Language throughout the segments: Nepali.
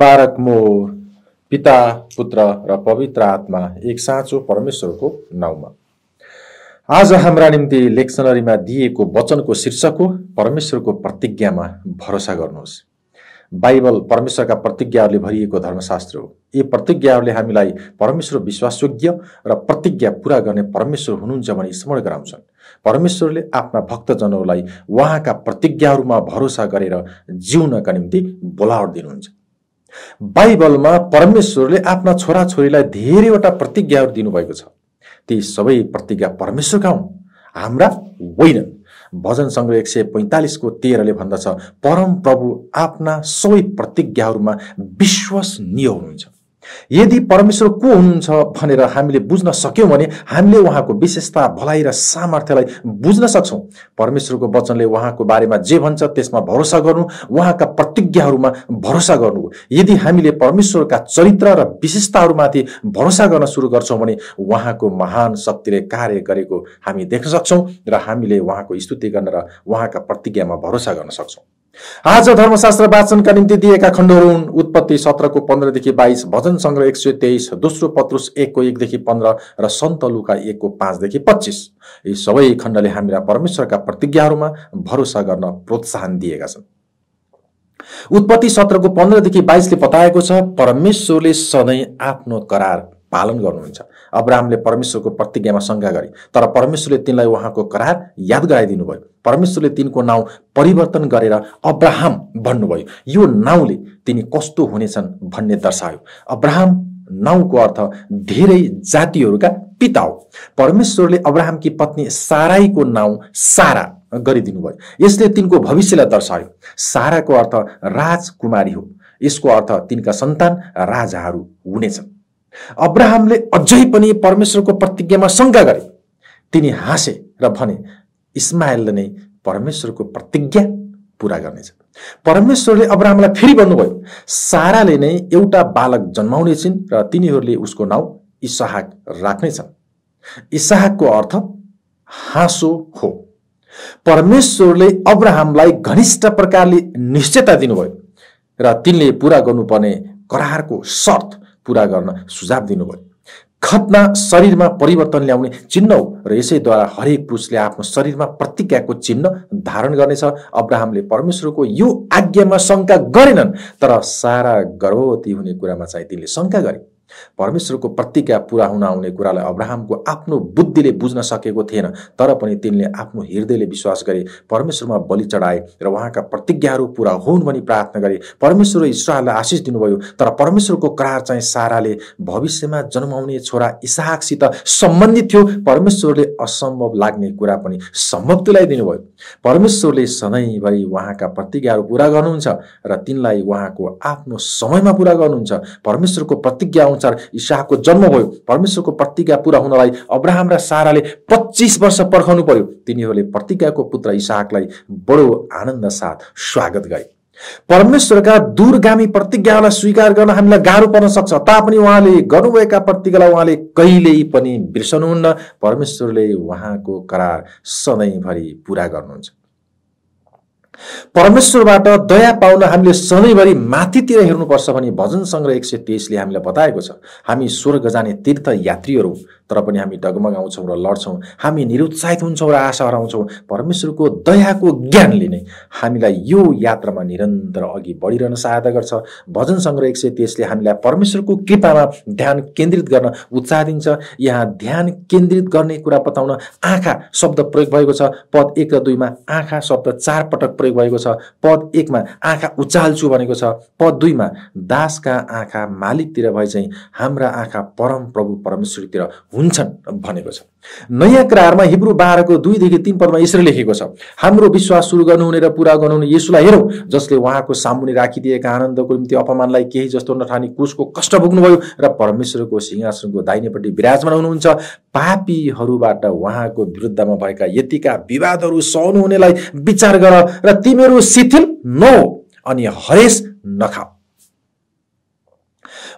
बारक मोर पिता पुत्र र पवित्र आत्मा एक साँचो परमेश्वरको नाउँमा आज हाम्रा निम्ति लेक्सनरीमा दिएको वचनको शीर्षक हो परमेश्वरको प्रतिज्ञामा भरोसा गर्नुहोस् बाइबल परमेश्वरका प्रतिज्ञाहरूले भरिएको धर्मशास्त्र हो यी प्रतिज्ञाहरूले हामीलाई परमेश्वर विश्वासयोग्य र प्रतिज्ञा पुरा गर्ने परमेश्वर हुनुहुन्छ भने स्मरण गराउँछन् परमेश्वरले आफ्ना भक्तजनहरूलाई उहाँका प्रतिज्ञाहरूमा भरोसा गरेर जिउनका निम्ति बोलावट दिनुहुन्छ बाइबलमा परमेश्वरले आफ्ना छोराछोरीलाई धेरैवटा प्रतिज्ञाहरू दिनुभएको छ ती सबै प्रतिज्ञा परमेश्वरका हुन् हाम्रा होइनन् भजन सङ्ग्रह एक सय पैँतालिसको तेह्रले भन्दछ परम प्रभु आफ्ना सबै प्रतिज्ञाहरूमा विश्वसनीय हुनुहुन्छ यदि परमेश्वर को हुनुहुन्छ भनेर हामीले बुझ्न सक्यौँ भने हामीले उहाँको विशेषता भलाइ र सामर्थ्यलाई बुझ्न सक्छौँ परमेश्वरको वचनले उहाँको बारेमा जे भन्छ त्यसमा भरोसा गर्नु उहाँका प्रतिज्ञाहरूमा भरोसा गर्नु यदि हामीले परमेश्वरका चरित्र र विशेषताहरूमाथि भरोसा गर्न सुरु गर्छौँ भने उहाँको महान शक्तिले कार्य गरेको हामी देख्न सक्छौँ र हामीले उहाँको स्तुति गर्न र उहाँका प्रतिज्ञामा भरोसा गर्न सक्छौँ आज धर्मशास्त्र वाचनका निम्ति दिएका खण्डहरू हुन् उत्पत्ति सत्रको पन्ध्रदेखि बाइस भजन सङ्ग्रह एक सय तेइस दोस्रो पत्रुस एकको एकदेखि पन्ध्र र सन्त लुका एकको पाँचदेखि पच्चिस यी सबै खण्डले हामीलाई परमेश्वरका प्रतिज्ञाहरूमा भरोसा गर्न प्रोत्साहन दिएका छन् उत्पत्ति सत्रको पन्ध्रदेखि बाइसले बताएको छ परमेश्वरले सधैँ आफ्नो करार पालन गर्नुहुन्छ अब्राहमले परमेश्वरको प्रतिज्ञामा शङ्का गरे तर परमेश्वरले तिनलाई उहाँको करार याद गराइदिनु भयो परमेश्वरले तिनको नाउँ परिवर्तन गरेर अब्राहम भन्नुभयो यो नाउँले तिनी कस्तो हुनेछन् भन्ने दर्शायो अब्राहम नाउँको अर्थ धेरै जातिहरूका पिता हो परमेश्वरले अब्राहमकी पत्नी साराईको नाउँ सारा गरिदिनु भयो यसले तिनको भविष्यलाई दर्शायो साराको अर्थ राजकुमारी हो यसको अर्थ तिनका सन्तान राजाहरू हुनेछन् अब्राहमले अझै पनि परमेश्वरको प्रतिज्ञामा शङ्का गरे तिनी हाँसे र भने इस्मायलले नै परमेश्वरको प्रतिज्ञा पुरा गर्नेछ परमेश्वरले अब्राहमलाई फेरि भन्नुभयो साराले नै एउटा बालक जन्माउनेछिन् र तिनीहरूले उसको नाउँ इसहाक राख्नेछन् इसहाकको अर्थ हाँसो हो परमेश्वरले अब्राहमलाई घनिष्ठ प्रकारले निश्चयता दिनुभयो र तिनले पुरा गर्नुपर्ने करारको शर्त पुरा गर्न सुझाव दिनुभयो खतना शरीरमा परिवर्तन ल्याउने चिन्ह हो र यसैद्वारा हरेक पुरुषले आफ्नो शरीरमा प्रतिज्ञाको चिन्ह धारण गर्नेछ अब्राहमले परमेश्वरको यो आज्ञामा शङ्का गरेनन् तर सारा गर्भवती हुने कुरामा चाहिँ तिनले शङ्का गरे परमेश्वरको प्रतिज्ञा पुरा हुन आउने कुरालाई अब्राहमको आफ्नो बुद्धिले बुझ्न सकेको थिएन तर पनि तिनले आफ्नो हृदयले विश्वास गरे परमेश्वरमा बलि चढाए र उहाँका प्रतिज्ञाहरू पुरा हुन् भनी प्रार्थना गरे परमेश्वर ईश्वरलाई आशिष दिनुभयो तर परमेश्वरको करार चाहिँ साराले भविष्यमा जन्माउने छोरा इसाहकसित सम्बन्धित थियो परमेश्वरले असम्भव लाग्ने कुरा पनि सम्भव दिनुभयो परमेश्वरले सधैँभरि उहाँका प्रतिज्ञाहरू पुरा गर्नुहुन्छ र तिनलाई उहाँको आफ्नो समयमा पुरा गर्नुहुन्छ परमेश्वरको प्रतिज्ञा अनुसार इसाहको जन्म भयो परमेश्वरको प्रतिज्ञा पुरा हुनलाई अब्राहम र साराले पच्चिस वर्ष पर्खाउनु पर्यो तिनीहरूले प्रतिज्ञाको पुत्र इसाहकलाई बडो आनन्द साथ स्वागत गरे परमेश्वरका दूरगामी प्रतिज्ञालाई स्वीकार गर्न हामीलाई गाह्रो पर्न सक्छ तापनि उहाँले गर्नुभएका प्रतिज्ञालाई उहाँले कहिल्यै पनि बिर्सनुहुन्न परमेश्वरले उहाँको करार सधैँभरि पुरा गर्नुहुन्छ परमेश्वरबाट दया पाउन हामीले सधैँभरि माथितिर हेर्नुपर्छ भनी भजन सङ्ग्रह एक सय तेइसले हामीलाई बताएको छ हामी स्वर्ग जाने तीर्थयात्रीहरू तर पनि हामी डगमगाउँछौँ र लड्छौँ हामी निरुत्साहित हुन्छौँ र आशा हराउँछौँ परमेश्वरको दयाको ज्ञानले नै हामीलाई यो यात्रामा निरन्तर अघि बढिरहन सहायता गर्छ भजन सङ्ग्रह एक सय त्यसले हामीलाई परमेश्वरको कृपामा ध्यान केन्द्रित गर्न उत्साह दिन्छ यहाँ ध्यान केन्द्रित गर्ने कुरा बताउन आँखा शब्द प्रयोग भएको छ पद एक र दुईमा आँखा शब्द चार पटक प्रयोग भएको छ पद एकमा आँखा उचाल्छु भनेको छ पद दुईमा दासका आँखा मालिकतिर भए चाहिँ हाम्रा आँखा परम प्रभु परमेश्वरतिर हुन्छन् भनेको छ नयाँ कुराहरूमा हिब्रू बाह्रको दुईदेखि तिन पदमा यसरी लेखेको छ हाम्रो विश्वास सुरु गर्नुहुने र पुरा गर्नुहुने यसुलाई हेरौँ जसले उहाँको सामुने राखिदिएका आनन्दको निम्ति अपमानलाई केही जस्तो नठानी कुशको कष्ट भोग्नुभयो र परमेश्वरको सिंहासनको दाहिनेपट्टि विराजमान हुनुहुन्छ पापीहरूबाट उहाँको विरुद्धमा भएका यतिका विवादहरू सहनुहुनेलाई विचार गर र तिमीहरू शिथिल नहो अनि हरेस नखाऊ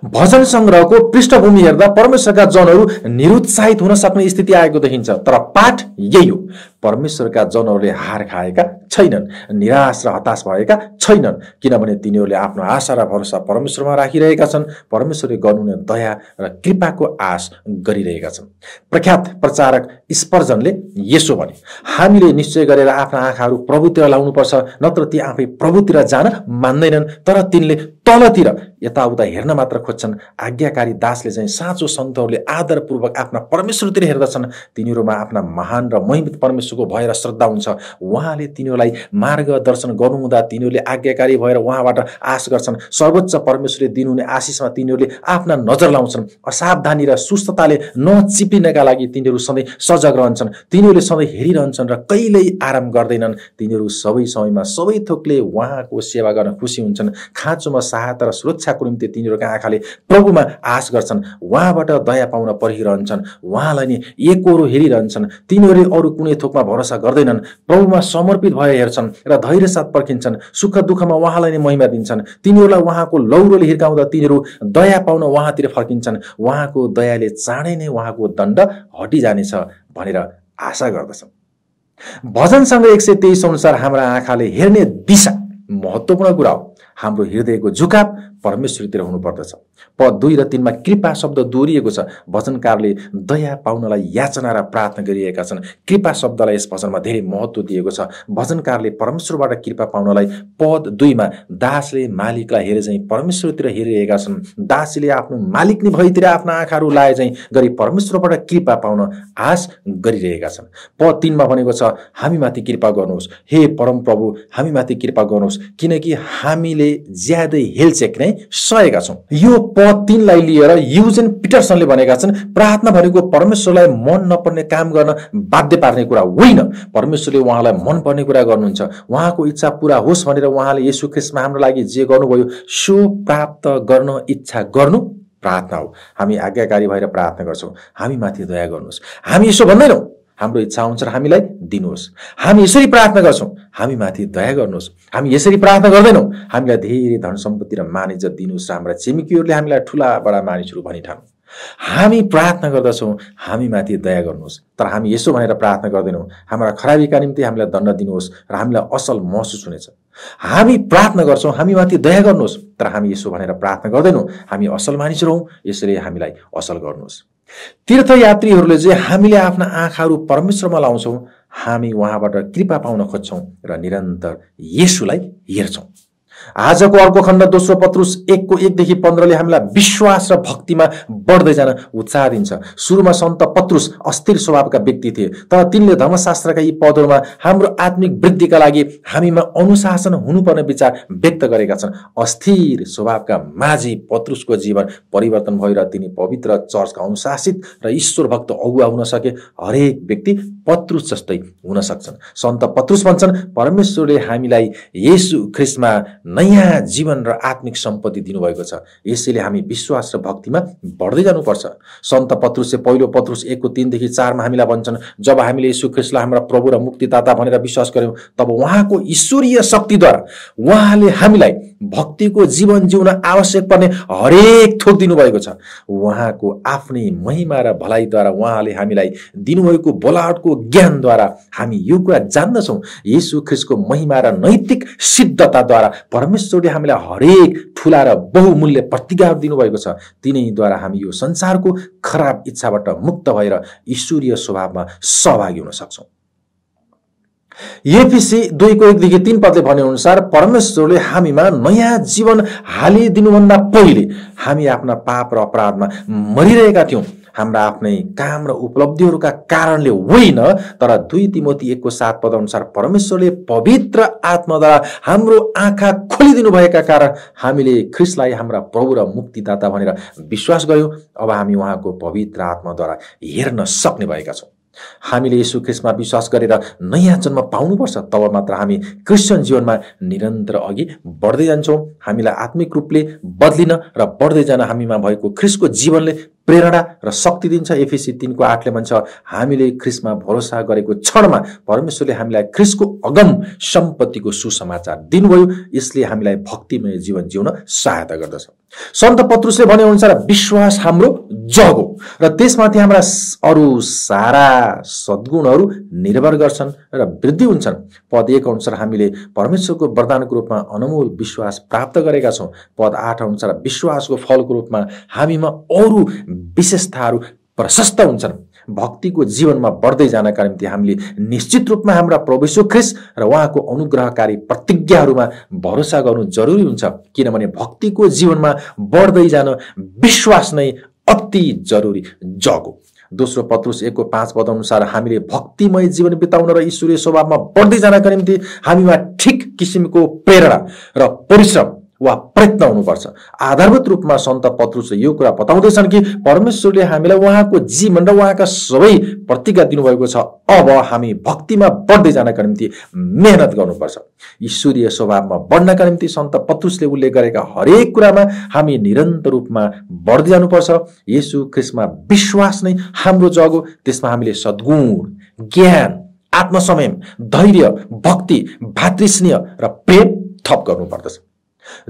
भजन सङ्ग्रहको पृष्ठभूमि हेर्दा परमेश्वरका जनहरू निरुत्साहित हुन सक्ने स्थिति आएको देखिन्छ तर पाठ यही हो परमेश्वरका जनहरूले हार खाएका छैनन् निराश र हताश भएका छैनन् किनभने तिनीहरूले आफ्नो आशा र भरोसा परमेश्वरमा राखिरहेका छन् परमेश्वरले गर्नुहुने दया र कृपाको आश गरिरहेका छन् प्रख्यात प्रचारक स्पर्जनले यसो भने हामीले निश्चय गरेर आफ्ना आँखाहरू प्रभुतिर लाउनुपर्छ नत्र ती आफै प्रभुतिर जान मान्दैनन् तर तिनले तलतिर यताउता हेर्न मात्र खोज्छन् आज्ञाकारी दासले चाहिँ साँचो सन्तहरूले आदरपूर्वक आफ्ना परमेश्वरतिर हेर्दछन् तिनीहरूमा आफ्ना महान र महिमित परमेश्वर यसोको भएर श्रद्धा हुन्छ उहाँले तिनीहरूलाई मार्गदर्शन गर्नुहुँदा तिनीहरूले आज्ञाकारी भएर उहाँबाट आश गर्छन् सर्वोच्च परमेश्वरले दिनुहुने आशिषमा तिनीहरूले आफ्ना नजर लाउँछन् असावधानी र सुस्थताले नचिप्लिनका लागि तिनीहरू सधैँ सजग रहन्छन् तिनीहरूले सधैँ हेरिरहन्छन् र कहिल्यै आराम गर्दैनन् तिनीहरू सबै समयमा सबै थोकले उहाँको सेवा गर्न खुसी हुन्छन् खाँचोमा सहायता र सुरक्षाको निम्ति तिनीहरूका आँखाले प्रभुमा आश गर्छन् उहाँबाट दया पाउन परिरहन्छन् उहाँलाई नै एकरो हेरिरहन्छन् तिनीहरूले अरू कुनै थोक रूपमा भरोसा गर्दैनन् प्रभुमा समर्पित भए हेर्छन् र धैर्य साथ पर्खिन्छन् सुख दुःखमा उहाँलाई नै महिमा दिन्छन् तिनीहरूलाई उहाँको लौरोले हिर्काउँदा तिनीहरू दया पाउन उहाँतिर फर्किन्छन् उहाँको दयाले चाँडै नै उहाँको दण्ड हटिजानेछ भनेर आशा गर्दछौँ भजनसँग एक सय तेइस अनुसार हाम्रा आँखाले हेर्ने दिशा महत्त्वपूर्ण कुरा हो हाम्रो हृदयको झुकाप परमेश्वरतिर हुनुपर्दछ पद दुई र तिनमा कृपा शब्द दोहोरिएको छ भजनकारले दया पाउनलाई याचना र प्रार्थना गरिएका छन् कृपा शब्दलाई यस भजनमा धेरै महत्त्व दिएको छ भजनकारले परमेश्वरबाट कृपा पाउनलाई पद दुईमा दासले मालिकलाई हेरे चाहिँ परमेश्वरतिर हेरिरहेका छन् दासले आफ्नो मालिक नै भइतिर आफ्ना आँखाहरू लाए चाहिँ गरी परमेश्वरबाट कृपा पाउन आश गरिरहेका छन् प तिनमा भनेको छ हामीमाथि कृपा गर्नुहोस् हे परम प्रभु हामीमाथि कृपा गर्नुहोस् किनकि हामीले ज्यादै हेलचेक नै नै सहेका छौँ यो पद तिनलाई लिएर युजेन पिटरसनले भनेका छन् प्रार्थना भनेको परमेश्वरलाई मन नपर्ने काम गर्न बाध्य पार्ने कुरा होइन परमेश्वरले उहाँलाई मनपर्ने कुरा गर्नुहुन्छ उहाँको इच्छा पुरा होस् भनेर उहाँले यसो क्रिस्मा हाम्रो लागि जे गर्नुभयो सो प्राप्त गर्न इच्छा गर्नु प्रार्थना हो हामी आज्ञाकारी भएर प्रार्थना गर्छौँ हामी माथि दया गर्नुहोस् हामी यसो भन्दैनौँ हाम्रो इच्छा अनुसार हामीलाई दिनुहोस् हामी यसरी प्रार्थना गर्छौँ हामीमाथि दया गर्नुहोस् हामी यसरी प्रार्थना गर्दैनौँ हामीलाई धेरै धन सम्पत्ति र मानिजत दिनुहोस् हाम्रा छिमेकीहरूले हामीलाई ठुला बडा मानिसहरू भनिठानु हामी प्रार्थना गर्दछौँ हामीमाथि दया गर्नुहोस् तर हामी यसो भनेर प्रार्थना गर्दैनौँ हाम्रा खराबीका निम्ति हामीलाई दण्ड दिनुहोस् र हामीलाई असल महसुस हुनेछ हामी प्रार्थना गर्छौँ हामीमाथि दया गर्नुहोस् तर हामी यसो भनेर प्रार्थना गर्दैनौँ हामी असल मानिसहरू हौँ यसरी हामीलाई असल गर्नुहोस् तीर्थयात्रीहरूले चाहिँ हामीले आफ्ना आँखाहरू परमेश्वरमा लाउँछौँ हामी उहाँबाट कृपा पाउन खोज्छौँ र निरन्तर यसुलाई हेर्छौँ आजको अर्को खण्ड दोस्रो पत्रुस एकको एकदेखि पन्ध्रले हामीलाई विश्वास र भक्तिमा बढ्दै जान उत्साह दिन्छ सुरुमा सन्त पत्रुस अस्थिर स्वभावका व्यक्ति थिए तर तिनले धर्मशास्त्रका यी पदहरूमा हाम्रो आत्मिक वृद्धिका लागि हामीमा अनुशासन हुनुपर्ने विचार व्यक्त गरेका छन् अस्थिर स्वभावका माझी पत्रुसको जीवन परिवर्तन भएर तिनी पवित्र चर्चका अनुशासित र ईश्वर भक्त अगुवा हुन सके हरेक व्यक्ति पत्रुस जस्तै हुन सक्छन् सन्त पत्रुस भन्छन् परमेश्वरले हामीलाई यसु ख्रिस्टमा नयाँ जीवन र आत्मिक सम्पत्ति दिनुभएको छ यसैले हामी विश्वास र भक्तिमा बढ्दै जानुपर्छ सन्त पत्रुसले पहिलो पत्रुस एकको तिनदेखि चारमा हामीलाई भन्छन् जब हामीले यीशु ख्रिस्टलाई हाम्रा प्रभु र मुक्तिदाता भनेर विश्वास गऱ्यौँ तब उहाँको ईश्वरीय शक्तिद्वारा उहाँले हामीलाई भक्तिको जीवन जिउन आवश्यक पर्ने हरेक थोक दिनुभएको छ उहाँको आफ्नै महिमा र भलाइद्वारा उहाँले हामीलाई दिनुभएको बोलावटको ज्ञानद्वारा हामी यो कुरा जान्दछौँ यीशु ख्रिस्टको महिमा र नैतिक सिद्धताद्वारा परमेश्वरले हामीलाई हरेक ठुला र बहुमूल्य प्रतिज्ञाहरू दिनुभएको छ तिनैद्वारा हामी यो संसारको खराब इच्छाबाट मुक्त भएर ईश्वरीय स्वभावमा सहभागी हुन सक्छौँ एपिसी दुईको एकदेखि तिन पदले अनुसार परमेश्वरले हामीमा नयाँ जीवन हालिदिनुभन्दा पहिले हामी आफ्ना पाप र अपराधमा मरिरहेका थियौँ हाम्रा आफ्नै काम र उपलब्धिहरूका कारणले होइन तर दुई तिमोती एकको सात पद अनुसार परमेश्वरले पवित्र आत्माद्वारा हाम्रो आँखा खोलिदिनु भएका कारण हामीले ख्रिसलाई हाम्रा प्रभु र मुक्तिदाता भनेर विश्वास गऱ्यौँ अब हामी उहाँको पवित्र आत्माद्वारा हेर्न सक्ने भएका छौँ हामीले यसु ख्रिस्टमा विश्वास गरेर नयाँ जन्म पाउनुपर्छ तब मात्र हामी क्रिस्चियन जीवनमा निरन्तर अघि बढ्दै जान्छौँ हामीलाई आत्मिक रूपले बदलिन र बढ्दै जान हामीमा भएको ख्रिस्टको जीवनले प्रेरणा र शक्ति दिन्छ एफिसी तिनको आठले भन्छ हामीले ख्रिसमा भरोसा गरेको क्षणमा परमेश्वरले हामीलाई ख्रिसको अगम सम्पत्तिको सुसमाचार दिनुभयो यसले हामीलाई भक्तिमय जीवन जिउन सहायता गर्दछ सन्त पत्रुसले भने अनुसार विश्वास हाम्रो जग हो र त्यसमाथि हाम्रा अरू सारा सद्गुणहरू निर्भर गर्छन् र वृद्धि हुन्छन् पद एक अनुसार हामीले परमेश्वरको वरदानको रूपमा अनमोल विश्वास प्राप्त गरेका छौँ पद आठ अनुसार विश्वासको फलको रूपमा हामीमा अरू विशेषताहरू प्रशस्त हुन्छन् भक्तिको जीवनमा बढ्दै जानका निम्ति हामीले निश्चित रूपमा हाम्रा प्रवेशो ख्रिस र उहाँको अनुग्रहकारी प्रतिज्ञाहरूमा भरोसा गर्नु जरुरी हुन्छ किनभने भक्तिको जीवनमा बढ्दै जान विश्वास नै अति जरुरी जग हो दोस्रो पत्रुस एकको पाँच पद अनुसार हामीले भक्तिमय जीवन बिताउन र ईश्वरीय स्वभावमा बढ्दै जानका निम्ति हामीमा ठिक किसिमको प्रेरणा र परिश्रम वा प्रयत्न हुनुपर्छ आधारभूत रूपमा सन्त पत्रुसले यो कुरा बताउँदैछन् कि परमेश्वरले हामीलाई उहाँको जीवन र उहाँका सबै प्रतिज्ञा दिनुभएको छ अब हामी भक्तिमा बढ्दै जानका निम्ति मेहनत गर्नुपर्छ ईश्वरीय स्वभावमा बढ्नका निम्ति सन्त पत्रुसले उल्लेख गरेका हरेक कुरामा हामी निरन्तर रूपमा बढ्दै जानुपर्छ यसु क्रिस्मा विश्वास नै हाम्रो जग हो त्यसमा हामीले सद्गुण ज्ञान आत्मसंयम धैर्य भक्ति भातृस्नेह र प्रेम थप गर्नुपर्दछ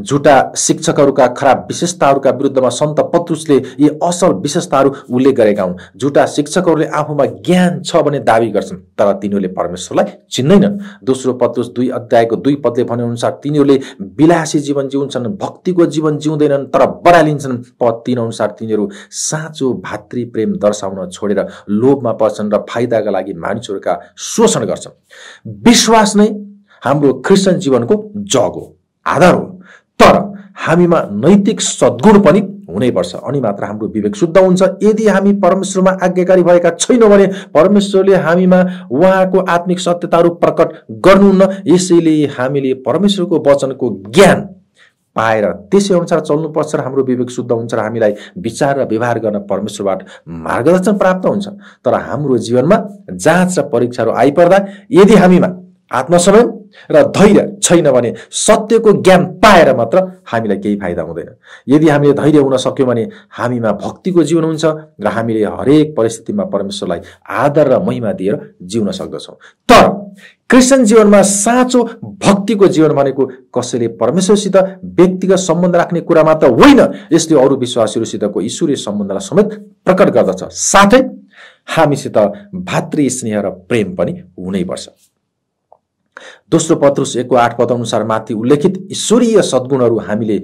झुटा शिक्षकहरूका खराब विशेषताहरूका विरुद्धमा सन्त पत्रुसले यी असल विशेषताहरू उल्लेख गरेका हुन् झुटा शिक्षकहरूले आफूमा ज्ञान छ भने दावी गर्छन् तर तिनीहरूले परमेश्वरलाई चिन्दैनन् दोस्रो पत्रुस दुई अध्यायको दुई पदले भनेअनुसार तिनीहरूले विलासी जीवन जिउँछन् भक्तिको जीवन जिउँदैनन् तर बरालिन्छन् पद तिन अनुसार तिनीहरू साँचो भातृ प्रेम दर्शाउन छोडेर लोभमा पर्छन् र फाइदाका लागि मानिसहरूका शोषण गर्छन् विश्वास नै हाम्रो क्रिस्चियन जीवनको जग हो आधार हो तर हामीमा नैतिक सद्गुण पनि हुनैपर्छ अनि मात्र हाम्रो विवेक शुद्ध हुन्छ यदि हामी परमेश्वरमा आज्ञाकारी भएका छैनौँ भने परमेश्वरले हामीमा उहाँको आत्मिक सत्यताहरू प्रकट गर्नुहुन्न यसैले हामीले परमेश्वरको वचनको ज्ञान पाएर त्यसै अनुसार चल्नुपर्छ र हाम्रो विवेक शुद्ध हुन्छ र हामीलाई विचार र व्यवहार गर्न परमेश्वरबाट मार्गदर्शन प्राप्त हुन्छ तर हाम्रो जीवनमा जाँच र परीक्षाहरू आइपर्दा यदि हामीमा आत्मसमयम र धैर्य छैन भने सत्यको ज्ञान पाएर मात्र हामीलाई केही फाइदा हुँदैन यदि हामीले धैर्य हुन सक्यौँ भने हामीमा भक्तिको जीवन हुन्छ र हामीले हरेक परिस्थितिमा परमेश्वरलाई आदर र महिमा दिएर जिउन सक्दछौँ तर क्रिस्चियन जीवनमा साँचो भक्तिको जीवन भनेको कसैले परमेश्वरसित व्यक्तिगत सम्बन्ध राख्ने कुरा मात्र होइन यसले अरू विश्वासीहरूसितको ईश्वरीय सम्बन्धलाई समेत प्रकट गर्दछ साथै हामीसित भातृ स्नेह र प्रेम पनि हुनैपर्छ दोस्रो पत्रुस एकको आठ पद अनुसार माथि उल्लेखित ईश्वरीय सद्गुणहरू हामीले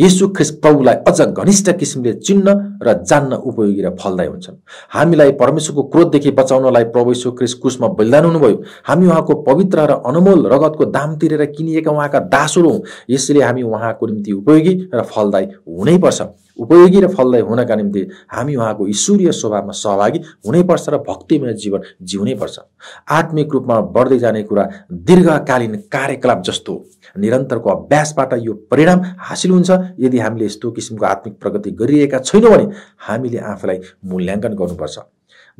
यसु ख्रिस प्रभुलाई अझ घनिष्ठ किसिमले चिन्न र जान्न उपयोगी र फलदायी हुन्छन् हामीलाई परमेश्वरको क्रोधदेखि बचाउनलाई प्रभु यशु ख्रिस कुशमा बलिदान हुनुभयो हामी उहाँको पवित्र र अनमोल रगतको दाम तिरेर किनिएका उहाँका दासहरू हौँ यसले हामी उहाँको निम्ति उपयोगी र फलदायी हुनैपर्छ उपयोगी र फलदायी हुनका निम्ति हामी उहाँको ईश्वरीय स्वभावमा सहभागी हुनैपर्छ र भक्तिमय जीवन जिउनै पर्छ आत्मिक रूपमा बढ्दै जाने कुरा दीर्घकालीन कार्यकलाप जस्तो निरन्तरको अभ्यासबाट यो परिणाम हासिल हुन्छ यदि हामीले यस्तो किसिमको आत्मिक प्रगति गरिरहेका छैनौँ भने हामीले आफूलाई मूल्याङ्कन गर्नुपर्छ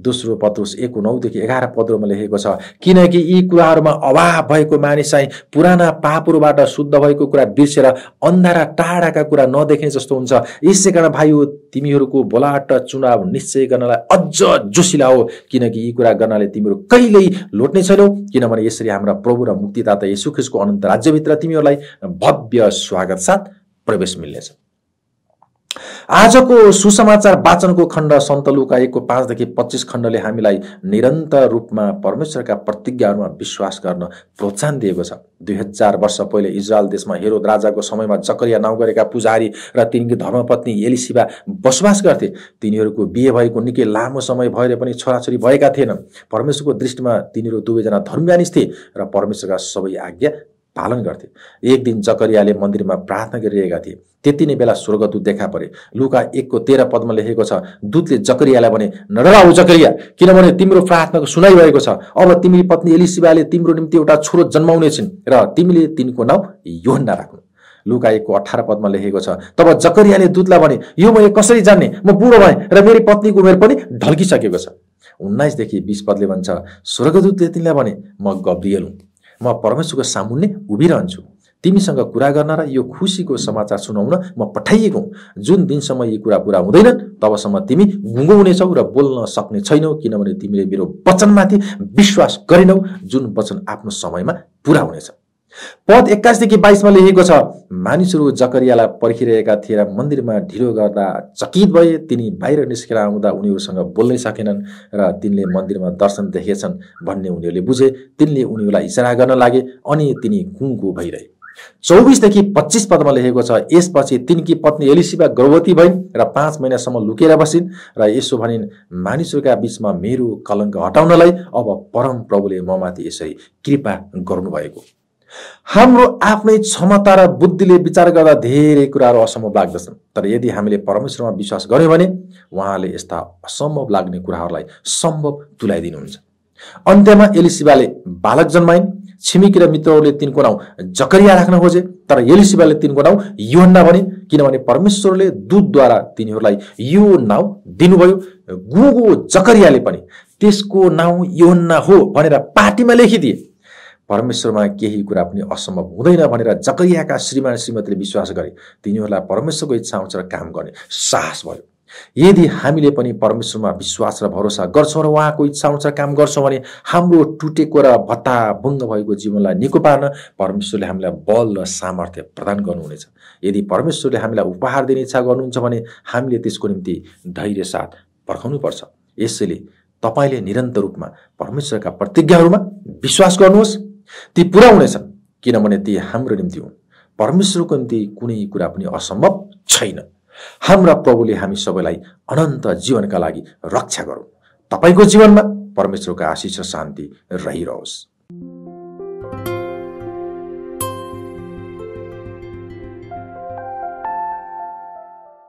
दोस्रो पत्रुस एक नौदेखि एघार पद्रोमा लेखेको छ किनकि यी कुराहरूमा अभाव भएको मानिस चाहिँ पुराना पापहरूबाट शुद्ध भएको कुरा बिर्सेर अन्धारा टाढाका कुरा नदेख्ने जस्तो हुन्छ यसै कारण भाइयो तिमीहरूको बोलाट चुनाव निश्चय गर्नलाई अझ जोसिला हो किनकि यी कुरा गर्नाले तिमीहरू कहिल्यै लोट्ने छैनौ किनभने यसरी हाम्रा प्रभु र मुक्तिदाता यसुख्रिसको अनन्त राज्यभित्र तिमीहरूलाई भव्य स्वागत साथ प्रवेश मिल्नेछ आजको सुसमाचार वाचनको खण्ड सन्तलुका एकको पाँचदेखि पच्चिस खण्डले हामीलाई निरन्तर रूपमा परमेश्वरका प्रतिज्ञाहरूमा विश्वास गर्न प्रोत्साहन दिएको छ दुई हजार वर्ष पहिले इजरायल देशमा हेरोद राजाको समयमा जकरिया नाउँ गरेका पुजारी र तिनकी धर्मपत्नी एलिसिबा बसोबास गर्थे तिनीहरूको बिहे भएको निकै लामो समय भएर पनि छोराछोरी भएका थिएनन् परमेश्वरको दृष्टिमा तिनीहरू दुवैजना धर्मज्ञानिस थिए र परमेश्वरका सबै आज्ञा पालन गर्थे एक दिन जकरियाले मन्दिरमा प्रार्थना गरिरहेका थिए त्यति नै बेला स्वर्गदूत देखा परे लुका एकको तेह्र पदमा लेखेको छ दूतले जकरियालाई भने नडराउ जकरिया किनभने तिम्रो प्रार्थनाको सुनाइ भएको छ अब तिमी पत्नी एलिसिबाले तिम्रो निम्ति एउटा छोरो जन्माउने छिन् र तिमीले तिनको नाउँ योहन्ना राख्नु लुका एकको अठार पदमा लेखेको छ तब जकरियाले दूतलाई भने यो मैले कसरी जान्ने म बुढो भएँ र मेरो पत्नीको उमेर पनि ढल्किसकेको छ उन्नाइसदेखि बिस पदले भन्छ स्वर्गदूतले तिमीलाई भने म गब्रियल हुँ म परमेश्वरको सामुन्ने उभिरहन्छु तिमीसँग कुरा गर्न र यो खुसीको समाचार सुनाउन म पठाइएको जुन दिनसम्म यी कुरा पुरा हुँदैनन् तबसम्म तिमी गुङ्गो हुनेछौ र बोल्न सक्ने छैनौ किनभने तिमीले मेरो वचनमाथि विश्वास गरेनौ जुन वचन आफ्नो समयमा पुरा हुनेछ पद एक्काइसदेखि बाइसमा लेखेको छ मानिसहरू जकरियालाई पर्खिरहेका थिए र मन्दिरमा ढिलो गर्दा चकित भए तिनी बाहिर निस्केर आउँदा उनीहरूसँग बोल्नै सकेनन् र तिनले मन्दिरमा दर्शन देखेछन् भन्ने उनीहरूले बुझे तिनले उनीहरूलाई इसारा गर्न लागे अनि तिनी कुङ्कु भइरहे चौबिसदेखि पच्चिस पदमा लेखेको छ यसपछि तिनकी पत्नी एलिसिबा गर्भवती भइन् र पाँच महिनासम्म लुकेर बसिन् र यसो भनिन् मानिसहरूका बिचमा मेरो कलङ्क हटाउनलाई अब परम प्रभुले ममाथि यसरी कृपा गर्नुभएको हाम्रो आफ्नै क्षमता र बुद्धिले विचार गर्दा धेरै कुराहरू असम्भव लाग्दछन् तर यदि हामीले परमेश्वरमा विश्वास गऱ्यौँ भने उहाँले यस्ता असम्भव लाग्ने कुराहरूलाई सम्भव तुल्याइदिनुहुन्छ अन्त्यमा एलिसिबाले बालक जन्माइन् छिमेकी र मित्रहरूले तिनको नाउँ जकरिया राख्न खोजे तर एलिसिबाले तिनको नाउँ योहन्ना भने किनभने परमेश्वरले दुधद्वारा तिनीहरूलाई यो नाउँ दिनुभयो गुगो जकरियाले पनि त्यसको नाउँ योहन्ना हो भनेर पार्टीमा लेखिदिए परमेश्वरमा केही कुरा पनि असम्भव हुँदैन भनेर जकरियाका श्रीमान श्रीमतीले विश्वास गरे तिनीहरूलाई परमेश्वरको इच्छा आउँछ र काम गर्ने साहस भयो यदि हामीले पनि परमेश्वरमा विश्वास र भरोसा गर्छौँ र उहाँको इच्छा अनुसार काम गर्छौँ भने हाम्रो टुटेको र भत्ता भङ्ग भएको जीवनलाई निको पार्न परमेश्वरले हामीलाई बल र सामर्थ्य प्रदान गर्नुहुनेछ यदि परमेश्वरले हामीलाई उपहार दिने इच्छा गर्नुहुन्छ भने हामीले त्यसको निम्ति धैर्य साथ पर्खाउनुपर्छ यसैले तपाईँले निरन्तर रूपमा परमेश्वरका प्रतिज्ञाहरूमा विश्वास गर्नुहोस् ती पुरा हुनेछन् किनभने ती हाम्रो निम्ति हुन् परमेश्वरको निम्ति कुनै कुरा पनि असम्भव छैन हाम्रा प्रभुले हामी सबैलाई अनन्त जीवनका लागि रक्षा गरौँ तपाईँको जीवनमा परमेश्वरको आशिष र शान्ति रहिरहोस्